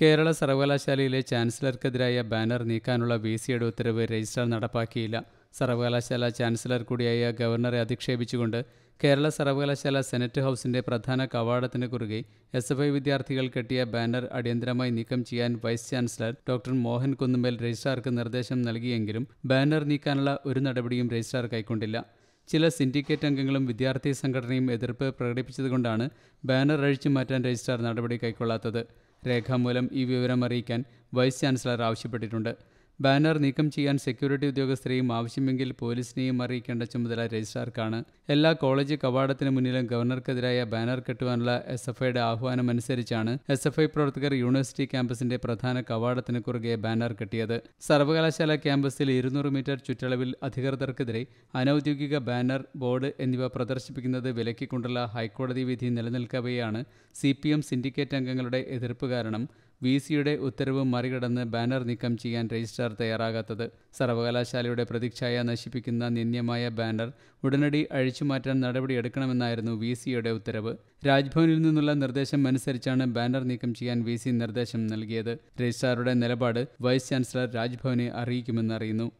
കേരള സർവകലാശാലയിലെ ചാൻസലർക്കെതിരായ banner നീക്കാനുള്ള V സിയുടെ ഉത്തരവ് രജിസ്ട്രാർ നടപ്പാക്കിയില്ല സർവകലാശാല ചാൻസലർ കൂടിയായ ഗവർണറെ അധിക്ഷേപിച്ചുകൊണ്ട് കേരള സർവകലാശാല സെനറ്റ് ഹൗസിന്റെ പ്രധാന കവാടത്തിന് കുറുകെ എസ് എഫ് ഐ വിദ്യാർത്ഥികൾ കെട്ടിയ ബാനർ അടിയന്തരമായി നീക്കം ചെയ്യാൻ vice chancellor doctor Mohan Kunnummal രജിസ്ട്രാർക്ക് നിർദ്ദേശം നൽകിയെങ്കിലും ബാനർ നീക്കാനുള്ള ഒരു നടപടിയും രജിസ്ട്രാർ കൈക്കൊണ്ടില്ല ചില സിൻഡിക്കേറ്റ് അംഗങ്ങളും വിദ്യാർത്ഥി സംഘടനയും എതിർപ്പ് പ്രകടിപ്പിച്ചതുകൊണ്ടാണ് ബാനർ അഴിച്ചു മാറ്റാൻ രജിസ്ട്രാർ നടപടി കൈക്കൊള്ളാത്തത് രേഖാമൂലം ഈ വിവരം അറിയിക്കാൻ വൈസ് ചാൻസലർ ആവശ്യപ്പെട്ടിട്ടുണ്ട് ബാനർ നീക്കം ചെയ്യാൻ സെക്യൂരിറ്റി ഉദ്യോഗസ്ഥരെയും ആവശ്യമെങ്കിൽ പോലീസിനെയും അറിയിക്കേണ്ട ചുമതല രജിസ്ട്രാർക്കാണ് എല്ലാ കോളേജ് കവാടത്തിന് മുന്നിലും ഗവർണർക്കെതിരായ ബാനർ കെട്ടുവാനുള്ള എസ് എഫ് ഐയുടെ ആഹ്വാനം അനുസരിച്ചാണ് എസ് എഫ് ഐ പ്രവർത്തകർ യൂണിവേഴ്സിറ്റി ക്യാമ്പസിന്റെ പ്രധാന കവാടത്തിന് കുറുകെ ബാനർ കെട്ടിയത് സർവകലാശാല ക്യാമ്പസിൽ ഇരുന്നൂറ് മീറ്റർ ചുറ്റളവിൽ അധികൃതർക്കെതിരെ അനൌദ്യോഗിക ബാനർ ബോർഡ് എന്നിവ പ്രദർശിപ്പിക്കുന്നത് വിലക്കിക്കൊണ്ടുള്ള ഹൈക്കോടതി വിധി നിലനിൽക്കവെയാണ് സി പി എം സിൻഡിക്കേറ്റ് അംഗങ്ങളുടെ എതിർപ്പ് കാരണം വി സിയുടെ ഉത്തരവ് മറികടന്ന് ബാനർ നീക്കം ചെയ്യാൻ രജിസ്ട്രാർ തയ്യാറാകാത്തത് സർവകലാശാലയുടെ പ്രതിച്ഛായ നശിപ്പിക്കുന്ന നിന്യമായ ബാനർ ഉടനടി അഴിച്ചുമാറ്റാൻ നടപടിയെടുക്കണമെന്നായിരുന്നു വി സിയുടെ ഉത്തരവ് രാജ്ഭവനിൽ നിന്നുള്ള നിർദ്ദേശം അനുസരിച്ചാണ് ബാനർ നീക്കം ചെയ്യാൻ വി സി നിർദ്ദേശം നൽകിയത് രജിസ്ട്രാറുടെ നിലപാട് വൈസ് ചാൻസലർ രാജ്ഭവനെ അറിയിക്കുമെന്നറിയുന്നു